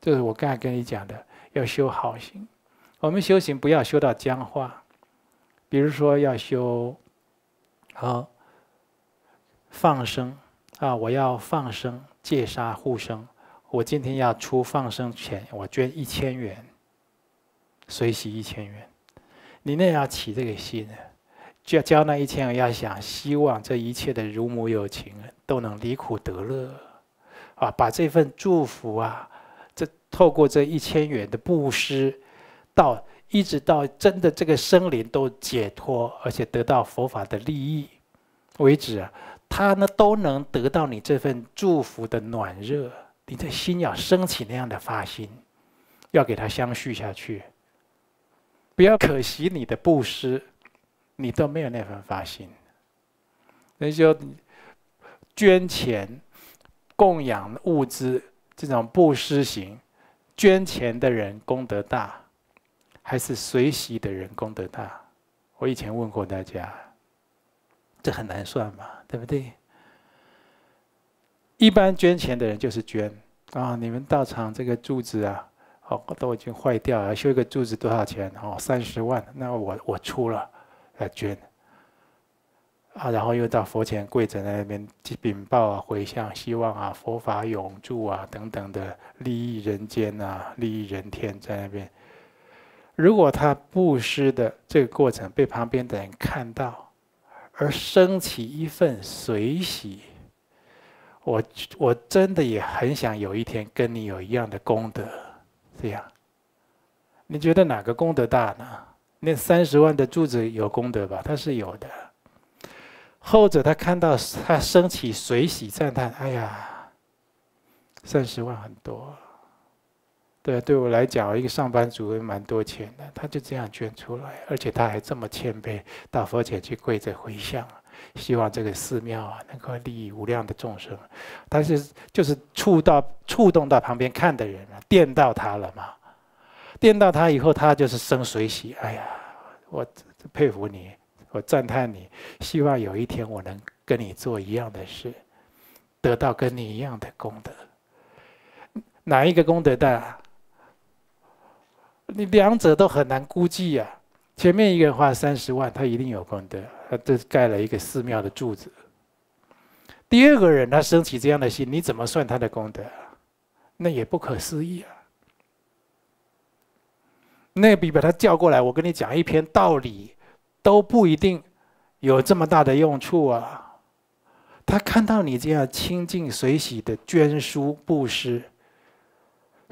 这是我刚才跟你讲的，要修好心。我们修行不要修到僵化，比如说要修，好放生啊，我要放生，戒杀护生，我今天要出放生钱，我捐一千元。随喜一千元，你那要起这个心啊，要交那一千元，要想希望这一切的乳母有情啊，都能离苦得乐，啊，把这份祝福啊，这透过这一千元的布施，到一直到真的这个生灵都解脱，而且得到佛法的利益为止啊，他呢都能得到你这份祝福的暖热，你的心要升起那样的发心，要给他相续下去。不要可惜你的布施，你都没有那份发心。那就捐钱、供养物资这种布施行，捐钱的人功德大，还是随喜的人功德大？我以前问过大家，这很难算嘛，对不对？一般捐钱的人就是捐啊，你们道场这个柱子啊。好，都已经坏掉了。修一个柱子多少钱？哦，三十万。那我我出了来捐。啊，然后又到佛前跪着在那边禀报啊、回向、希望啊、佛法永驻啊等等的利益人间啊、利益人天在那边。如果他布施的这个过程被旁边的人看到，而升起一份随喜，我我真的也很想有一天跟你有一样的功德。对呀，你觉得哪个功德大呢？那三十万的柱子有功德吧？他是有的。后者他看到他升起水喜赞叹，哎呀，三十万很多，对，对我来讲一个上班族也蛮多钱的，他就这样捐出来，而且他还这么谦卑，到佛前去跪着回向。希望这个寺庙啊能够利益无量的众生，但是就是触到、触动到旁边看的人啊，电到他了嘛？电到他以后，他就是生水喜。哎呀，我佩服你，我赞叹你。希望有一天我能跟你做一样的事，得到跟你一样的功德。哪一个功德大？你两者都很难估计呀。前面一个花三十万，他一定有功德。他这盖了一个寺庙的柱子。第二个人，他升起这样的心，你怎么算他的功德？那也不可思议啊！那比把他叫过来，我跟你讲一篇道理，都不一定有这么大的用处啊！他看到你这样清净随喜的捐书布施，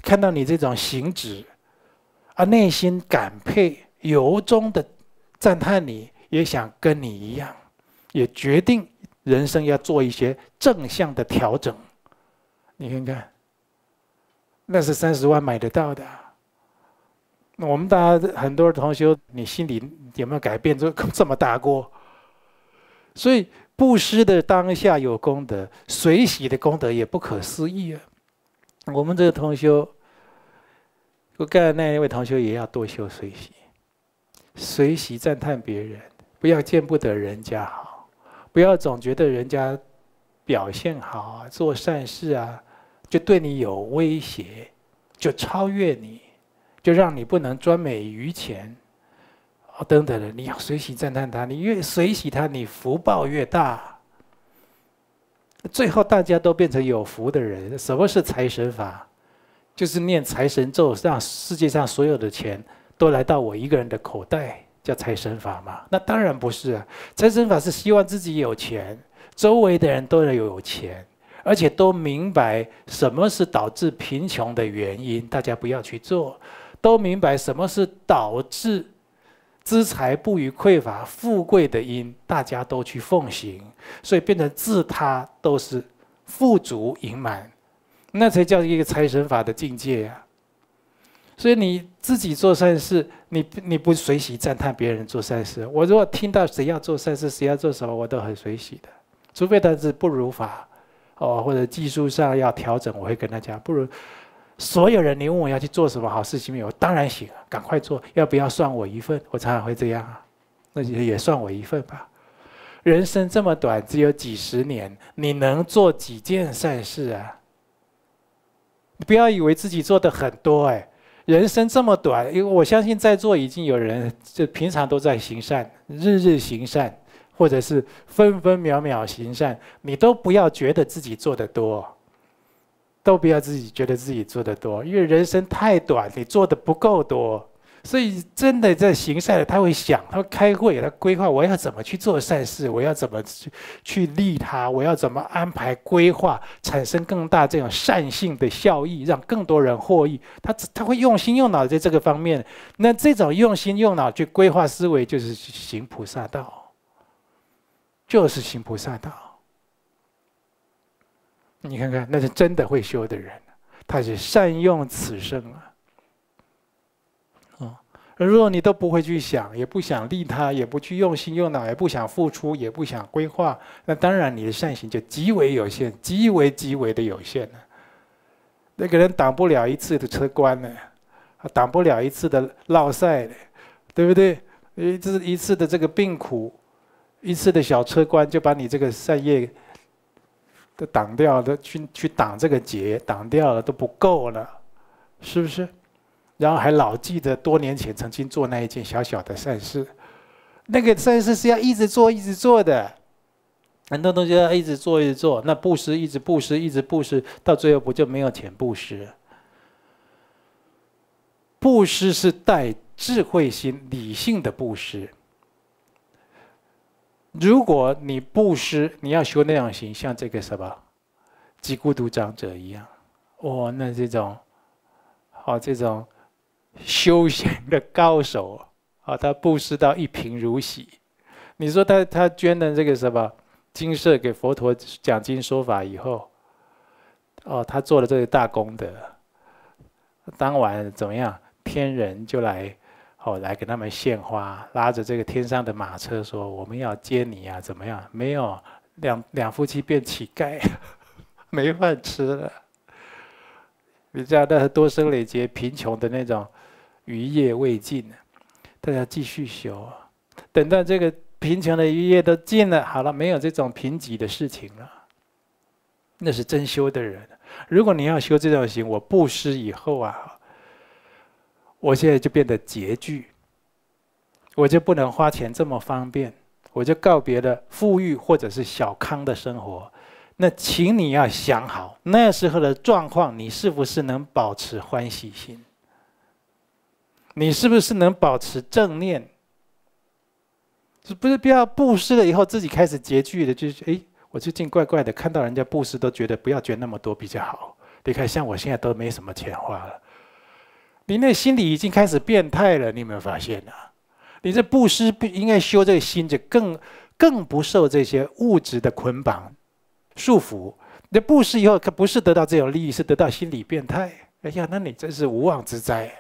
看到你这种行止，啊，内心感佩，由衷的赞叹你。也想跟你一样，也决定人生要做一些正向的调整。你看看，那是三十万买得到的。我们大家很多同学，你心里有没有改变？这这么大过？所以布施的当下有功德，随喜的功德也不可思议啊。我们这个同修，我刚才那一位同修也要多修随喜，随喜赞叹别人。不要见不得人家好，不要总觉得人家表现好啊、做善事啊，就对你有威胁，就超越你，就让你不能专美于前。哦，等等，的，你要随喜赞叹他，你越随喜他，你福报越大。最后大家都变成有福的人。什么是财神法？就是念财神咒，让世界上所有的钱都来到我一个人的口袋。叫财神法嘛？那当然不是啊！财神法是希望自己有钱，周围的人都要有钱，而且都明白什么是导致贫穷的原因，大家不要去做；都明白什么是导致资财不予匮乏、富贵的因，大家都去奉行，所以变成自他都是富足盈满，那才叫一个财神法的境界呀！所以你自己做善事，你你不随喜赞叹别人做善事。我如果听到谁要做善事，谁要做什么，我都很随喜的。除非他是不如法哦，或者技术上要调整，我会跟他讲不如。所有人，你问我要去做什么好事情没有？当然行，赶快做。要不要算我一份？我常常会这样啊，那也也算我一份吧。人生这么短，只有几十年，你能做几件善事啊？你不要以为自己做的很多哎。人生这么短，因为我相信在座已经有人，就平常都在行善，日日行善，或者是分分秒秒行善，你都不要觉得自己做得多，都不要自己觉得自己做得多，因为人生太短，你做的不够多。所以，真的在行善，他会想，他会开会，他规划，我要怎么去做善事，我要怎么去去利他，我要怎么安排规划，产生更大这种善性的效益，让更多人获益。他他会用心用脑在这个方面。那这种用心用脑去规划思维，就是行菩萨道，就是行菩萨道。你看看，那是真的会修的人，他是善用此生啊。如果你都不会去想，也不想利他，也不去用心用脑，也不想付出，也不想规划，那当然你的善行就极为有限，极为极为的有限了。那个人挡不了一次的车关呢，挡不了一次的晒的，对不对？一次一次的这个病苦，一次的小车关就把你这个善业都挡掉了，去去挡这个劫，挡掉了都不够了，是不是？然后还老记得多年前曾经做那一件小小的善事，那个善事是要一直做一直做的，很多同学一直做一直做，那布施一直布施一直布施，到最后不就没有钱布施？布施是带智慧心理性的布施。如果你布施，你要修那样形像这个什么，即孤独长者一样，哇，那这种，哦，这种。修行的高手啊，他布施到一贫如洗。你说他他捐的这个什么金色给佛陀讲经说法以后，哦，他做了这个大功德。当晚怎么样？天人就来哦，来给他们献花，拉着这个天上的马车说：“我们要接你啊！”怎么样？没有两两夫妻变乞丐，没饭吃了。人家在多生累劫贫穷的那种余业未尽，大家继续修啊。等到这个贫穷的余业都尽了，好了，没有这种贫瘠的事情了，那是真修的人。如果你要修这种行，我布施以后啊，我现在就变得拮据，我就不能花钱这么方便，我就告别了富裕或者是小康的生活。那请你要想好，那时候的状况，你是不是能保持欢喜心？你是不是能保持正念？是不是不要布施了以后自己开始拮据了？就是哎，我最近怪怪的，看到人家布施都觉得不要捐那么多比较好。你看，像我现在都没什么钱花了，你那心里已经开始变态了，你有没有发现啊？你这布施不应该修这个心，就更更不受这些物质的捆绑。束缚，那布施以后，可不是得到这种利益，是得到心理变态。哎呀，那你真是无妄之灾。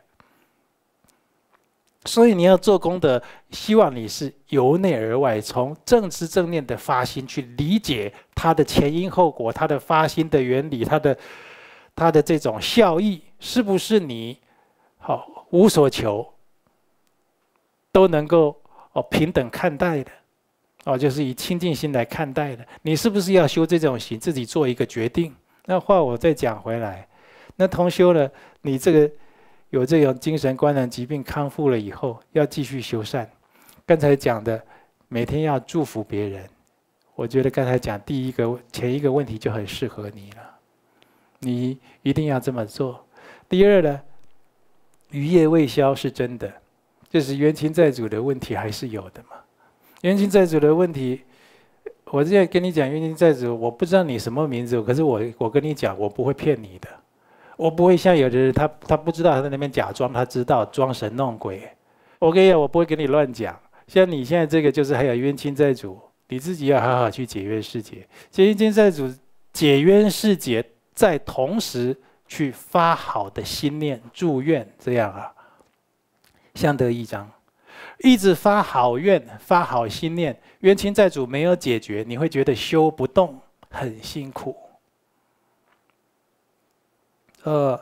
所以你要做功德，希望你是由内而外，从正知正念的发心去理解他的前因后果，他的发心的原理，他的他的这种效益，是不是你好无所求，都能够哦平等看待的。哦，就是以清净心来看待的，你是不是要修这种行？自己做一个决定。那话我再讲回来，那同修了，你这个有这种精神功能疾病康复了以后，要继续修善。刚才讲的，每天要祝福别人。我觉得刚才讲第一个前一个问题就很适合你了，你一定要这么做。第二呢，余业未消是真的，就是冤亲债主的问题还是有的嘛。冤亲债主的问题，我现在跟你讲冤亲债主，我不知道你什么名字，可是我我跟你讲，我不会骗你的，我不会像有的人，他他不知道他在那边假装他知道装神弄鬼。我跟你讲，我不会跟你乱讲。像你现在这个就是还有冤亲债主，你自己要好好去解冤释结。解冤亲债主、解冤释结，在同时去发好的心念祝愿，这样啊，相得益彰。一直发好愿，发好心念，冤亲债主没有解决，你会觉得修不动，很辛苦。呃，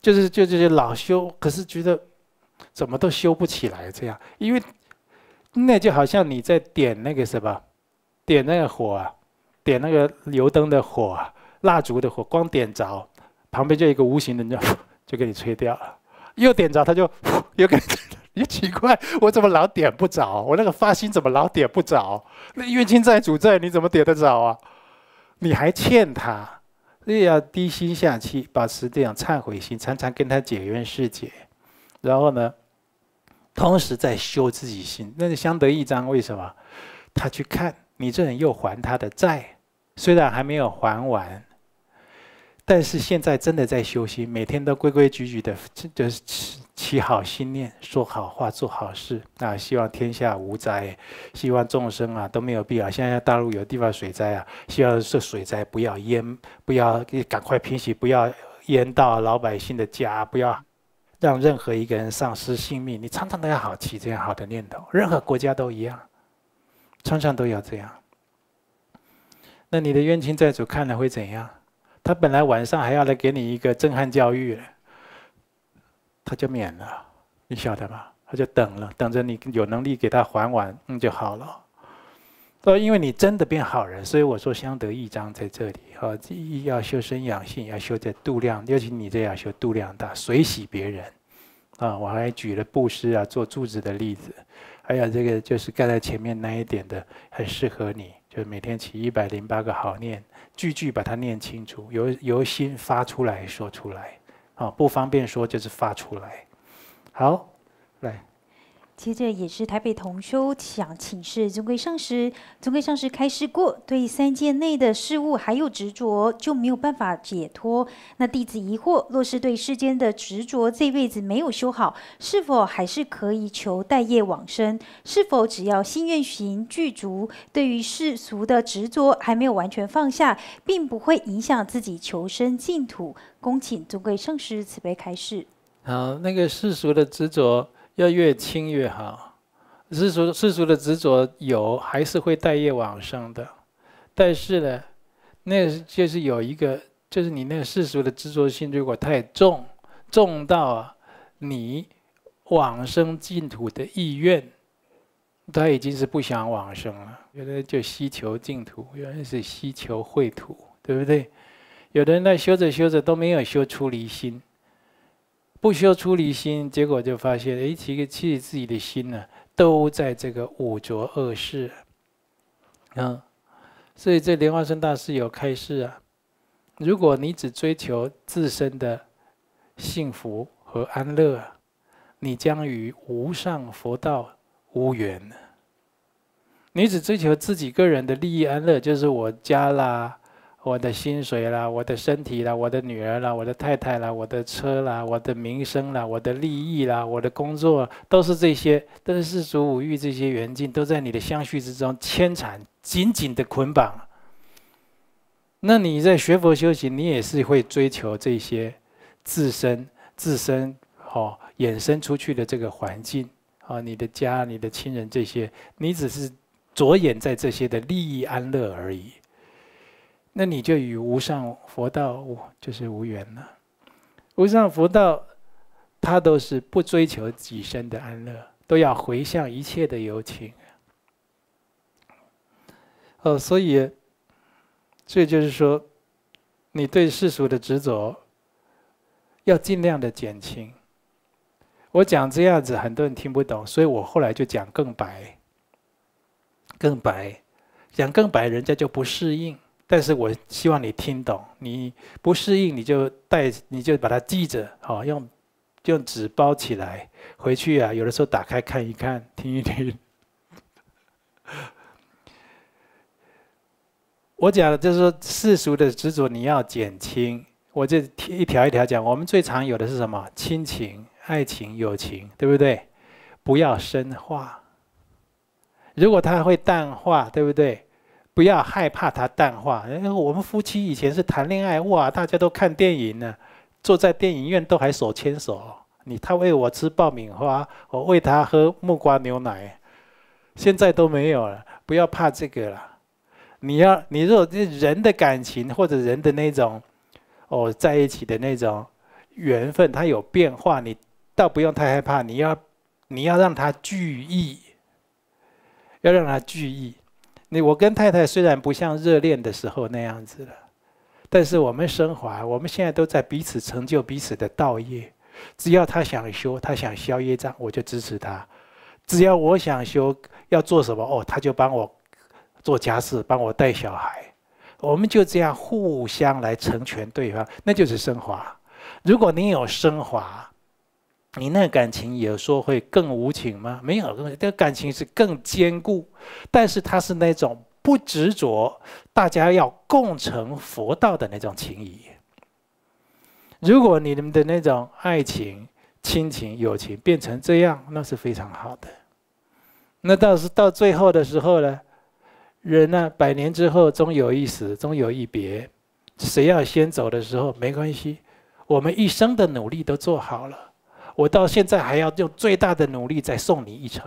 就是就就是老修，可是觉得怎么都修不起来，这样，因为那就好像你在点那个什么，点那个火，啊，点那个油灯的火，啊、蜡烛的火，光点着，旁边就一个无形的就就给你吹掉了。又点着，他就 又跟。也奇怪，我怎么老点不着？我那个发心怎么老点不着？那冤亲债主债你怎么点得着啊？你还欠他，你要低心下气，保持这样忏悔心，常常跟他解怨释结，然后呢，同时在修自己心，那是相得益彰。为什么？他去看你这人又还他的债，虽然还没有还完。但是现在真的在修心，每天都规规矩矩的，就是起好心念，说好话，做好事啊。希望天下无灾，希望众生啊都没有必要。现在大陆有地方水灾啊，希望是水灾，不要淹，不要赶快平息，不要淹到老百姓的家，不要让任何一个人丧失性命。你常常都要好起这样好的念头，任何国家都一样，常常都要这样。那你的冤亲债主看了会怎样？他本来晚上还要来给你一个震撼教育，他就免了，你晓得吗？他就等了，等着你有能力给他还完，嗯就好了。说因为你真的变好人，所以我说相得益彰在这里啊。一要修身养性，要修在度量，尤其你这样修度量大，随喜别人啊。我还举了布施啊、做柱子的例子，还有这个就是盖在前面那一点的，很适合你。就每天起一百零八个好念，句句把它念清楚，由由心发出来说出来，啊，不方便说就是发出来，好，来。接着也是台北同修想请示尊贵上师，尊贵上师开示过，对三界内的事物还有执着，就没有办法解脱。那弟子疑惑，若是对世间的执着，这辈子没有修好，是否还是可以求待业往生？是否只要心愿行具足，对于世俗的执着还没有完全放下，并不会影响自己求生净土？恭请尊贵上师慈悲开示。好，那个世俗的执着。要越轻越好，世俗世俗的执着有，还是会带业往生的。但是呢，那就是有一个，就是你那个世俗的执着心如果太重，重到啊，你往生净土的意愿，他已经是不想往生了。有的就希求净土，有人是希求秽土，对不对？有的人在修着修着都没有修出离心。不修出离心，结果就发现，哎，其实自己的心呢，都在这个五浊恶世，嗯，所以这莲花生大师有开示啊，如果你只追求自身的幸福和安乐，你将与无上佛道无缘。你只追求自己个人的利益安乐，就是我家啦。我的薪水啦，我的身体啦，我的女儿啦，我的太太啦，我的车啦，我的名声啦，我的利益啦，我的工作都是这些，都是四十五欲这些缘境，都在你的相续之中牵缠，紧紧的捆绑。那你在学佛修行，你也是会追求这些自身自身好衍生出去的这个环境啊，你的家、你的亲人这些，你只是着眼在这些的利益安乐而已。那你就与无上佛道就是无缘了。无上佛道，他都是不追求己身的安乐，都要回向一切的有情。呃，所以这就是说，你对世俗的执着要尽量的减轻。我讲这样子，很多人听不懂，所以我后来就讲更白、更白，讲更白，人家就不适应。但是我希望你听懂，你不适应，你就带，你就把它记着，好用，用纸包起来，回去啊，有的时候打开看一看，听一听。我讲的就是说世俗的执着你要减轻，我就一条一条讲。我们最常有的是什么？亲情、爱情、友情，对不对？不要深化。如果它会淡化，对不对？不要害怕它淡化。因为我们夫妻以前是谈恋爱，哇，大家都看电影呢，坐在电影院都还手牵手。你他喂我吃爆米花，我喂他喝木瓜牛奶，现在都没有了。不要怕这个了。你要，你若这人的感情或者人的那种哦，在一起的那种缘分，它有变化，你倒不用太害怕。你要，你要让它聚意，要让它聚意。你我跟太太虽然不像热恋的时候那样子了，但是我们升华，我们现在都在彼此成就彼此的道业。只要他想修，他想消业障，我就支持他；只要我想修，要做什么哦，他就帮我做家事，帮我带小孩。我们就这样互相来成全对方，那就是升华。如果您有升华，你那感情有说会更无情吗？没有，这个感情是更坚固，但是它是那种不执着，大家要共成佛道的那种情谊。如果你们的那种爱情、亲情、友情变成这样，那是非常好的。那到是到最后的时候呢，人呢，百年之后终有一死，终有一别。谁要先走的时候没关系，我们一生的努力都做好了。我到现在还要用最大的努力再送你一程，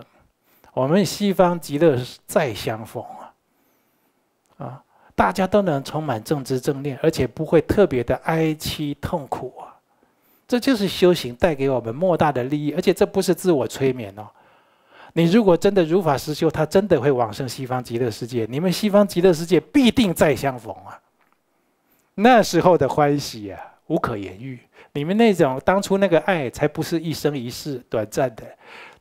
我们西方极乐再相逢啊！啊，大家都能充满正知正念，而且不会特别的哀戚痛苦啊！这就是修行带给我们莫大的利益，而且这不是自我催眠哦。你如果真的如法实修，他真的会往生西方极乐世界，你们西方极乐世界必定再相逢啊！那时候的欢喜呀，无可言喻。你们那种当初那个爱，才不是一生一世短暂的。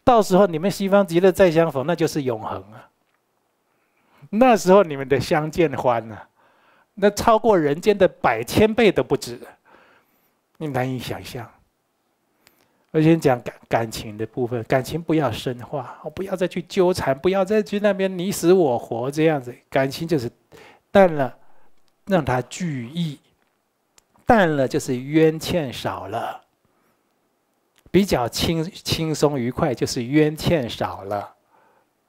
到时候你们西方极乐再相逢，那就是永恒啊！那时候你们的相见欢呐，那超过人间的百千倍都不止，你难以想象。我先讲感感情的部分，感情不要深化，不要再去纠缠，不要再去那边你死我活这样子。感情就是淡了，让它聚义。淡了就是冤欠少了，比较轻轻松愉快，就是冤欠少了。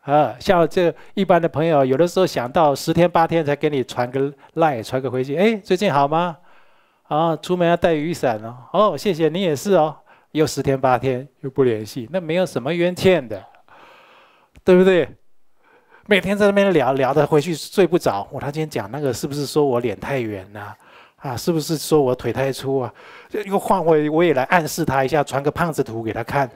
啊，像这一般的朋友，有的时候想到十天八天才给你传个赖，传个回信，哎，最近好吗？啊，出门要带雨伞哦。哦，谢谢你也是哦，又十天八天又不联系，那没有什么冤欠的，对不对？每天在那边聊聊的，回去睡不着。我他今天讲那个是不是说我脸太圆了？啊，是不是说我腿太粗啊？又换回我也来暗示他一下，传个胖子图给他看。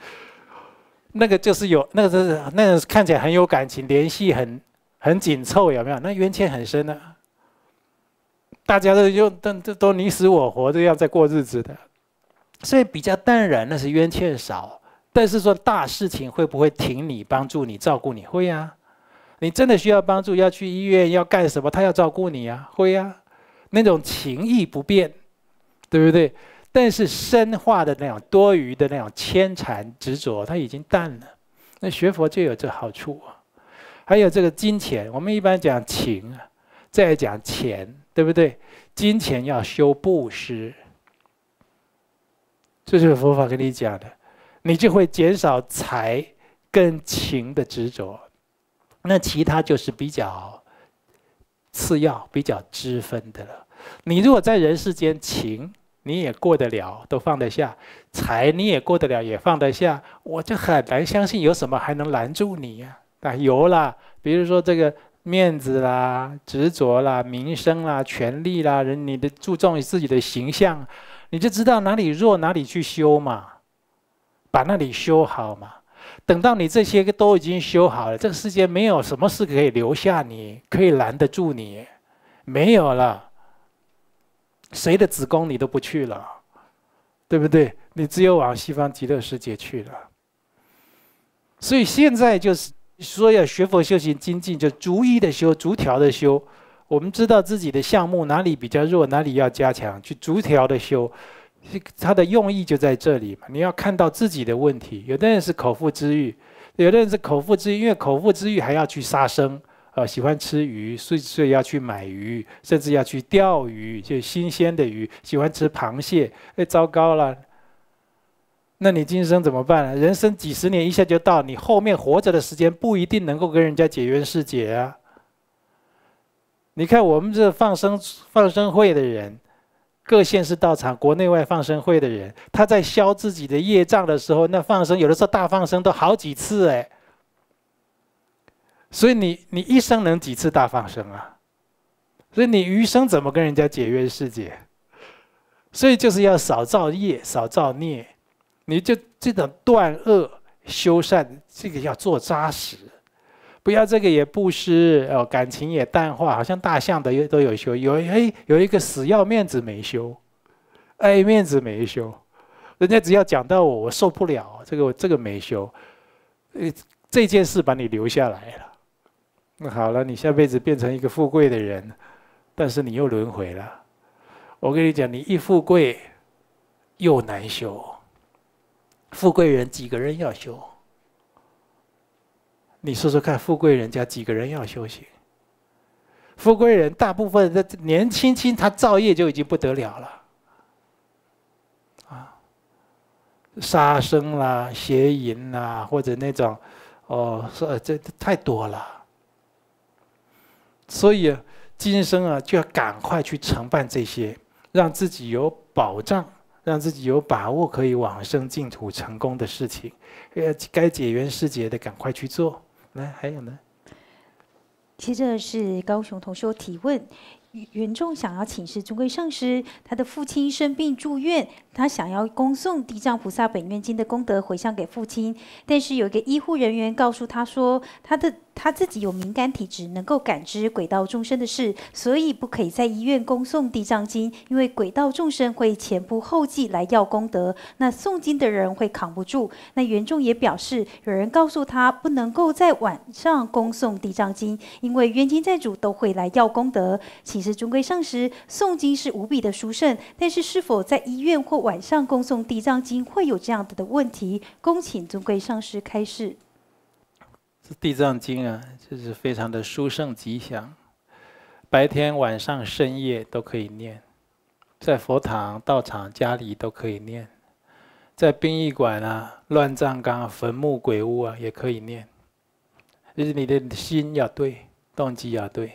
那个就是有，那个是那个看起来很有感情联系，很很紧凑，有没有？那冤欠很深啊。大家都用，都都都你死我活这样在过日子的，所以比较淡然，那是冤欠少。但是说大事情会不会挺你、帮助你、照顾你？会啊，你真的需要帮助，要去医院要干什么，他要照顾你啊，会啊。那种情意不变，对不对？但是深化的那种多余的那种牵缠执着，它已经淡了。那学佛就有这好处啊。还有这个金钱，我们一般讲情，再讲钱，对不对？金钱要修布施，这是佛法跟你讲的，你就会减少财跟情的执着。那其他就是比较。次要比较之分的了，你如果在人世间情你也过得了，都放得下；财你也过得了，也放得下，我就很难相信有什么还能拦住你呀？啊，有啦，比如说这个面子啦、执着啦、名声啦、权力啦，人你的注重于自己的形象，你就知道哪里弱，哪里去修嘛，把那里修好嘛。等到你这些个都已经修好了，这个世界没有什么事可以留下，你可以拦得住你，没有了。谁的子宫你都不去了，对不对？你只有往西方极乐世界去了。所以现在就是说要学佛修行精进，就逐一的修，逐条的修。我们知道自己的项目哪里比较弱，哪里要加强，去逐条的修。他的用意就在这里嘛？你要看到自己的问题。有的人是口腹之欲，有的人是口腹之欲，因为口腹之欲还要去杀生，呃，喜欢吃鱼，所以要去买鱼，甚至要去钓鱼，就新鲜的鱼。喜欢吃螃蟹，哎，糟糕了！那你今生怎么办呢？人生几十年一下就到，你后面活着的时间不一定能够跟人家解冤释结啊。你看我们这放生放生会的人。各县市道场、国内外放生会的人，他在消自己的业障的时候，那放生有的时候大放生都好几次哎，所以你你一生能几次大放生啊？所以你余生怎么跟人家解约世界？所以就是要少造业、少造孽，你就这种断恶修善，这个要做扎实。不要这个也布施哦，感情也淡化，好像大象的都都有修，有哎有一个死要面子没修，爱面子没修，人家只要讲到我，我受不了，这个这个没修，呃这件事把你留下来了，那好了，你下辈子变成一个富贵的人，但是你又轮回了，我跟你讲，你一富贵又难修，富贵人几个人要修？你说说看，富贵人家几个人要修行？富贵人，大部分的年轻轻，他造业就已经不得了了，啊，杀生啦、邪淫啦，或者那种，哦，这太多了。所以今生啊，就要赶快去承办这些，让自己有保障，让自己有把握可以往生净土成功的事情。呃，该解缘世界的，赶快去做。来，还有呢？接着是高雄同学提问，袁仲想要请示尊贵上师，他的父亲生病住院，他想要恭送地藏菩萨本愿经的功德回向给父亲，但是有一个医护人员告诉他说，他的。他自己有敏感体质，能够感知轨道众生的事，所以不可以在医院供诵地藏经，因为轨道众生会前仆后继来要功德，那诵经的人会扛不住。那袁众也表示，有人告诉他不能够在晚上供诵地藏经，因为冤亲债主都会来要功德。请示尊贵上师，诵经是无比的殊胜，但是是否在医院或晚上供诵地藏经会有这样子的问题？恭请尊贵上师开示。地藏经啊，就是非常的殊胜吉祥，白天、晚上、深夜都可以念，在佛堂、道场、家里都可以念，在殡仪馆啊、乱葬岗、坟墓、鬼屋啊，也可以念，就是你的心要对，动机要对。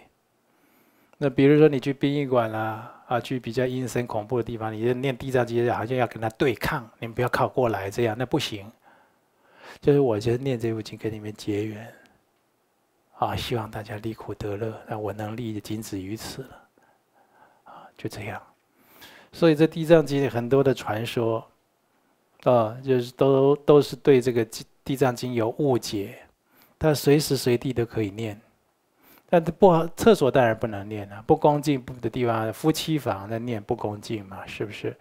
那比如说你去殡仪馆啦，啊，去比较阴森恐怖的地方，你念地藏经好像要跟他对抗，你不要靠过来这样，那不行。就是我就是念这部经跟你们结缘，啊，希望大家离苦得乐。那我能力的仅止于此了，啊，就这样。所以这《地藏经》很多的传说，啊，就是都都是对这个《地藏经》有误解。但随时随地都可以念，但它不厕所当然不能念啊，不恭敬的地方，夫妻房那念不恭敬嘛，是不是？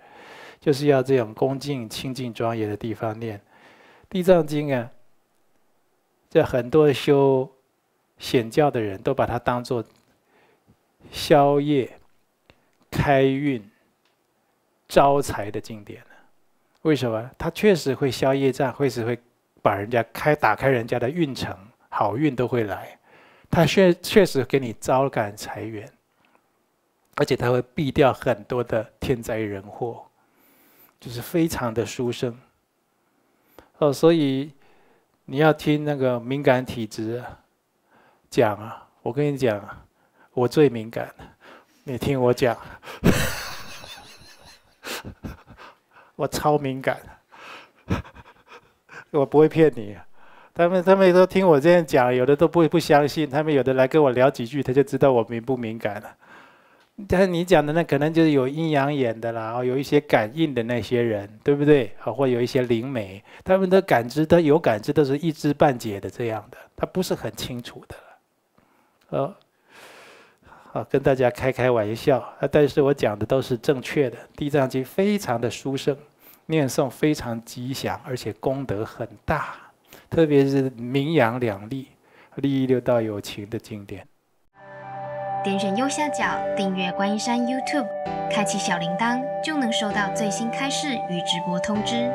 就是要这样恭敬清净庄严的地方念。《地藏经》啊，在很多修显教的人都把它当做宵夜、开运、招财的经典了。为什么？它确实会消业障，会是会把人家开打开人家的运程，好运都会来。它确确实给你招感财源，而且它会避掉很多的天灾人祸，就是非常的殊胜。哦，所以你要听那个敏感体质讲啊！我跟你讲，我最敏感，你听我讲，我超敏感，我不会骗你。他们他们都听我这样讲，有的都不不相信，他们有的来跟我聊几句，他就知道我敏不敏感了。但是你讲的那可能就是有阴阳眼的啦，哦，有一些感应的那些人，对不对？好，或有一些灵媒，他们的感知，他有感知，都是一知半解的这样的，他不是很清楚的。呃，好，跟大家开开玩笑啊，但是我讲的都是正确的。地藏经非常的殊胜，念诵非常吉祥，而且功德很大，特别是名扬两利，利益六道有情的经典。点选右下角订阅观音山 YouTube，开启小铃铛就能收到最新开市与直播通知。